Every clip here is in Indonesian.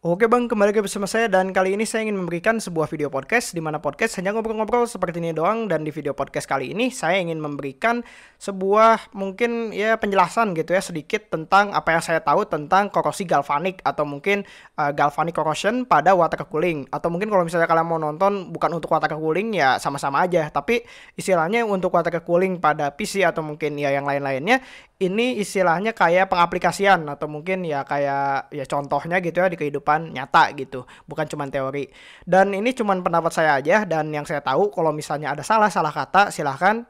Oke bang, kembali lagi bersama saya dan kali ini saya ingin memberikan sebuah video podcast di mana podcast hanya ngobrol-ngobrol seperti ini doang dan di video podcast kali ini saya ingin memberikan sebuah mungkin ya penjelasan gitu ya sedikit tentang apa yang saya tahu tentang korosi galvanik atau mungkin uh, galvanic corrosion pada water cooling atau mungkin kalau misalnya kalian mau nonton bukan untuk water cooling ya sama-sama aja tapi istilahnya untuk water cooling pada PC atau mungkin ya yang lain-lainnya ini istilahnya kayak pengaplikasian atau mungkin ya kayak ya contohnya gitu ya di kehidupan kehidupan nyata gitu, bukan cuma teori. Dan ini cuma pendapat saya aja dan yang saya tahu kalau misalnya ada salah-salah kata silahkan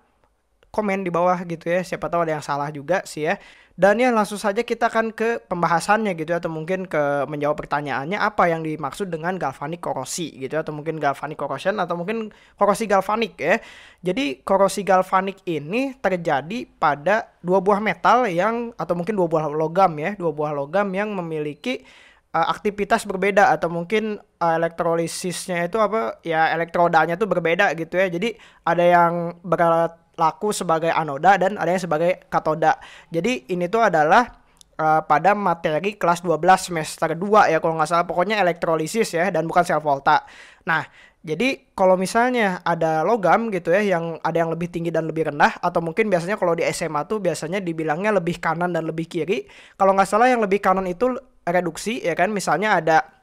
komen di bawah gitu ya, siapa tahu ada yang salah juga sih ya. Dan ya langsung saja kita akan ke pembahasannya gitu ya, atau mungkin ke menjawab pertanyaannya apa yang dimaksud dengan galvanic korosi gitu ya, atau mungkin galvanic corrosion atau mungkin korosi galvanik ya. Jadi korosi galvanik ini terjadi pada dua buah metal yang atau mungkin dua buah logam ya, dua buah logam yang memiliki uh, aktivitas berbeda atau mungkin uh, eh, elektrolisisnya itu apa ya elektrodanya tuh berbeda gitu ya. Jadi ada yang berlaku sebagai anoda dan ada yang sebagai katoda. Jadi ini tuh adalah uh, pada materi kelas 12 semester 2 ya kalau nggak salah pokoknya elektrolisis ya dan bukan sel volta. Nah, jadi kalau misalnya ada logam gitu ya yang ada yang lebih tinggi dan lebih rendah atau mungkin biasanya kalau di SMA tuh biasanya dibilangnya lebih kanan dan lebih kiri. Kalau nggak salah yang lebih kanan itu reduksi ya kan misalnya ada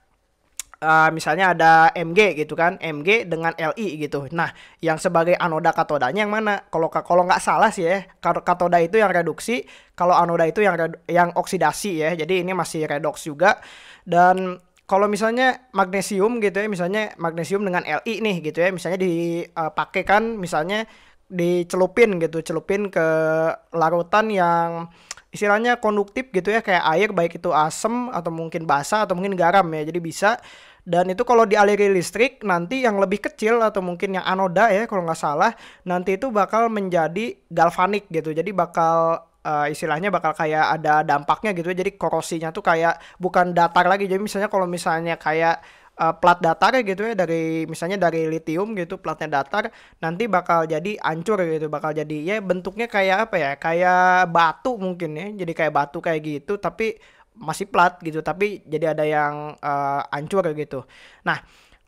uh, misalnya ada MG gitu kan, MG dengan LI gitu. Nah, yang sebagai anoda katodanya yang mana? Kalau kalau nggak salah sih ya, katoda itu yang reduksi, kalau anoda itu yang yang oksidasi ya. Jadi ini masih redox juga dan kalau misalnya magnesium gitu ya, misalnya magnesium dengan LI nih gitu ya, misalnya dipakai eh, kan misalnya dicelupin gitu, celupin ke larutan yang istilahnya konduktif gitu ya kayak air baik itu asam atau mungkin basah atau mungkin garam ya jadi bisa dan itu kalau dialiri listrik nanti yang lebih kecil atau mungkin yang anoda ya kalau nggak salah nanti itu bakal menjadi galvanik gitu. Jadi bakal uh, istilahnya bakal kayak ada dampaknya gitu. Jadi korosinya tuh kayak bukan datar lagi. Jadi misalnya kalau misalnya kayak uh, plat datar ya gitu ya dari misalnya dari litium gitu platnya datar nanti bakal jadi ancur gitu bakal jadi ya bentuknya kayak apa ya kayak batu mungkin ya jadi kayak batu kayak gitu tapi masih plat gitu tapi jadi ada yang uh, eh, ancur kayak gitu nah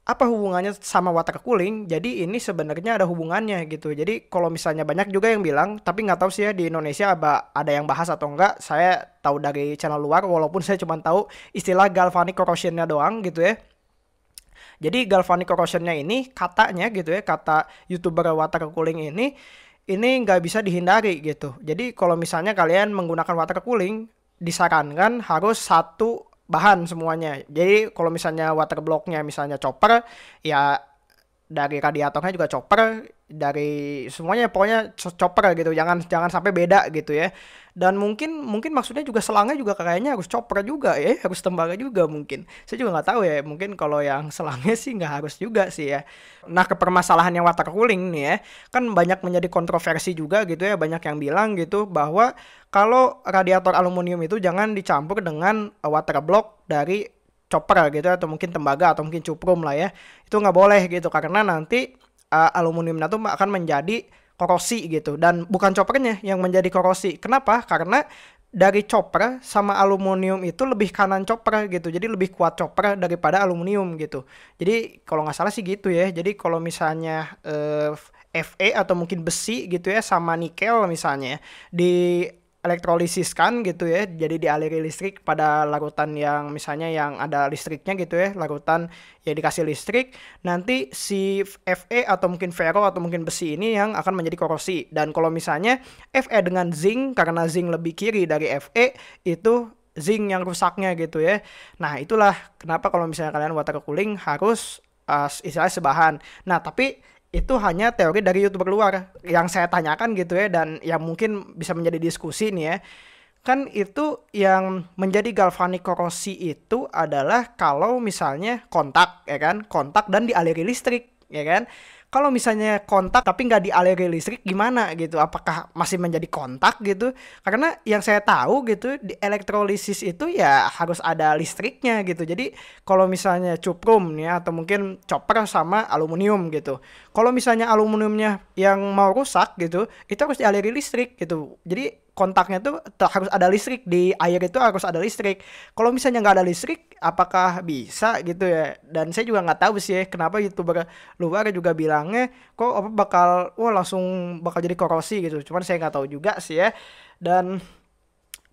apa hubungannya sama water cooling jadi ini sebenarnya ada hubungannya gitu jadi kalau misalnya banyak juga yang bilang tapi nggak tahu sih ya di Indonesia ada yang bahas atau enggak saya tahu dari channel luar walaupun saya cuma tahu istilah galvanic corrosionnya doang gitu ya jadi galvanic corrosionnya ini katanya gitu ya kata youtuber water cooling ini ini nggak bisa dihindari gitu jadi kalau misalnya kalian menggunakan water cooling disarankan harus satu bahan semuanya. Jadi kalau misalnya water waterblocknya misalnya chopper, ya dari radiatornya juga chopper dari semuanya pokoknya chopper gitu jangan jangan sampai beda gitu ya dan mungkin mungkin maksudnya juga selangnya juga kayaknya harus chopper juga ya harus tembaga juga mungkin saya juga nggak tahu ya mungkin kalau yang selangnya sih nggak harus juga sih ya nah ke permasalahan yang water cooling nih ya kan banyak menjadi kontroversi juga gitu ya banyak yang bilang gitu bahwa kalau radiator aluminium itu jangan dicampur dengan water block dari copra gitu ya, atau mungkin tembaga atau mungkin cuprum lah ya itu nggak boleh gitu karena nanti uh, eh, aluminiumnya itu akan menjadi korosi gitu dan bukan coppernya yang menjadi korosi kenapa karena dari chopper sama aluminium itu lebih kanan chopper gitu jadi lebih kuat chopper daripada aluminium gitu jadi kalau nggak salah sih gitu ya jadi kalau misalnya uh, eh, Fe atau mungkin besi gitu ya sama nikel misalnya ya, di elektrolisis kan gitu ya jadi dialiri listrik pada larutan yang misalnya yang ada listriknya gitu ya larutan ya dikasih listrik nanti si Fe atau mungkin ferro atau mungkin besi ini yang akan menjadi korosi dan kalau misalnya Fe dengan zinc karena zinc lebih kiri dari Fe itu zinc yang rusaknya gitu ya nah itulah kenapa kalau misalnya kalian water cooling harus uh, istilahnya sebahan nah tapi itu hanya teori dari youtuber luar yang saya tanyakan gitu ya dan yang mungkin bisa menjadi diskusi nih ya kan itu yang menjadi galvanik korosi itu adalah kalau misalnya kontak ya kan kontak dan dialiri listrik ya kan kalau misalnya kontak tapi nggak dialiri listrik gimana gitu apakah masih menjadi kontak gitu karena yang saya tahu gitu di elektrolisis itu ya harus ada listriknya gitu jadi kalau misalnya cuprum ya atau mungkin copper sama aluminium gitu kalau misalnya aluminiumnya yang mau rusak gitu itu harus dialiri listrik gitu jadi kontaknya tuh harus ada listrik di air itu harus ada listrik. Kalau misalnya nggak ada listrik, apakah bisa gitu ya? Dan saya juga nggak tahu sih ya, kenapa youtuber luar juga bilangnya kok apa bakal wah langsung bakal jadi korosi gitu. Cuman saya nggak tahu juga sih ya. Dan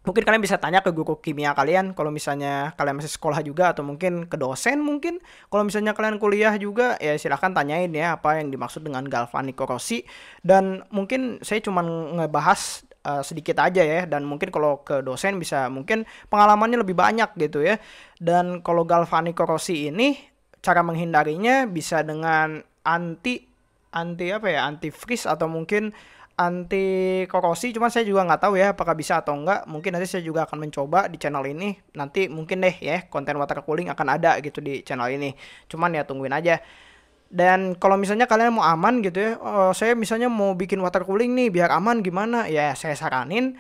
mungkin kalian bisa tanya ke guru kimia kalian kalau misalnya kalian masih sekolah juga atau mungkin ke dosen mungkin kalau misalnya kalian kuliah juga ya silahkan tanyain ya apa yang dimaksud dengan galvanik korosi dan mungkin saya cuman ngebahas Eh, sedikit aja ya dan mungkin kalau ke dosen bisa mungkin pengalamannya lebih banyak gitu ya dan kalau galvanik korosi ini cara menghindarinya bisa dengan anti anti apa ya anti freeze atau mungkin anti korosi cuman saya juga nggak tahu ya apakah bisa atau enggak mungkin nanti saya juga akan mencoba di channel ini nanti mungkin deh ya konten water cooling akan ada gitu di channel ini cuman ya tungguin aja dan kalau misalnya kalian mau aman gitu ya, uh, saya misalnya mau bikin water cooling nih biar aman gimana? Ya saya saranin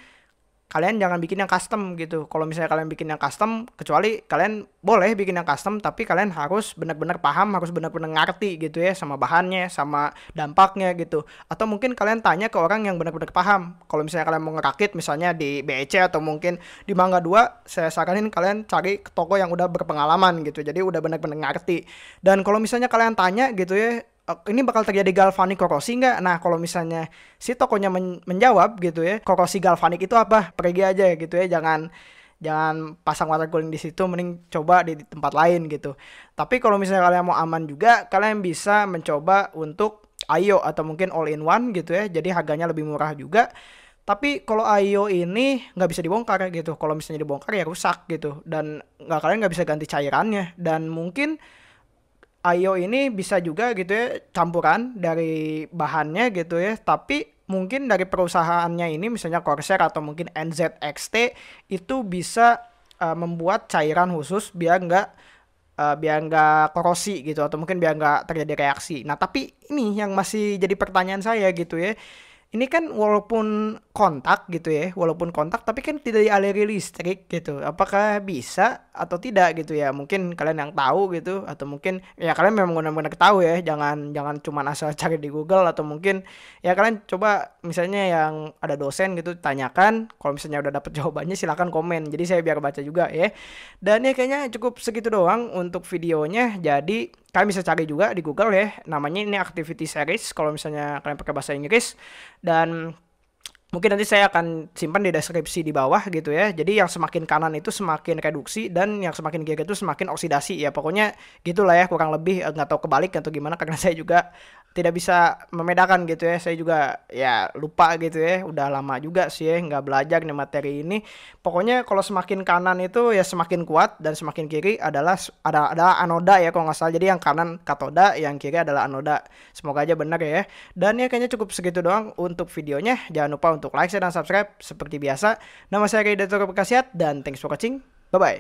kalian jangan bikin yang custom gitu. Kalau misalnya kalian bikin yang custom, kecuali kalian boleh bikin yang custom, tapi kalian harus benar-benar paham, harus benar-benar ngerti gitu ya sama bahannya, sama dampaknya gitu. Atau mungkin kalian tanya ke orang yang benar-benar paham. Kalau misalnya kalian mau ngerakit misalnya di BEC atau mungkin di Mangga 2, saya saranin kalian cari toko yang udah berpengalaman gitu. Jadi udah benar-benar ngerti. Dan kalau misalnya kalian tanya gitu ya, ini bakal terjadi galvanik korosi nggak? Nah, kalau misalnya si tokonya men menjawab gitu ya, korosi galvanik itu apa? Pergi aja gitu ya, jangan jangan pasang water cooling di situ, mending coba di tempat lain gitu. Tapi kalau misalnya kalian mau aman juga, kalian bisa mencoba untuk IO atau mungkin all in one gitu ya. Jadi harganya lebih murah juga. Tapi kalau IO ini nggak bisa dibongkar gitu. Kalau misalnya dibongkar ya rusak gitu dan nggak kalian nggak bisa ganti cairannya dan mungkin Ayo ini bisa juga gitu ya campuran dari bahannya gitu ya, tapi mungkin dari perusahaannya ini misalnya Corsair atau mungkin NZXT itu bisa uh, membuat cairan khusus biar nggak uh, biar nggak korosi gitu atau mungkin biar nggak terjadi reaksi. Nah tapi ini yang masih jadi pertanyaan saya gitu ya. Ini kan walaupun kontak gitu ya, walaupun kontak tapi kan tidak dialiri listrik gitu. Apakah bisa atau tidak gitu ya mungkin kalian yang tahu gitu atau mungkin ya kalian memang benar-benar tahu ya jangan jangan cuma asal cari di Google atau mungkin ya kalian coba misalnya yang ada dosen gitu tanyakan kalau misalnya udah dapet jawabannya silahkan komen jadi saya biar baca juga ya dan ya kayaknya cukup segitu doang untuk videonya jadi kalian bisa cari juga di Google ya namanya ini activity series kalau misalnya kalian pakai bahasa Inggris dan mungkin nanti saya akan simpan di deskripsi di bawah gitu ya. Jadi yang semakin kanan itu semakin reduksi dan yang semakin kiri itu semakin oksidasi ya. Pokoknya gitulah ya kurang lebih eh, nggak tahu kebalik atau gimana karena saya juga tidak bisa membedakan gitu ya. Saya juga ya lupa gitu ya. Udah lama juga sih ya nggak belajar nih materi ini. Pokoknya kalau semakin kanan itu ya semakin kuat dan semakin kiri adalah ada adalah anoda ya kalau nggak salah. Jadi yang kanan katoda, yang kiri adalah anoda. Semoga aja benar ya. Dan ya kayaknya cukup segitu doang untuk videonya. Jangan lupa untuk like, share, dan subscribe seperti biasa. Nama saya Ray Dato dan thanks for watching. Bye-bye.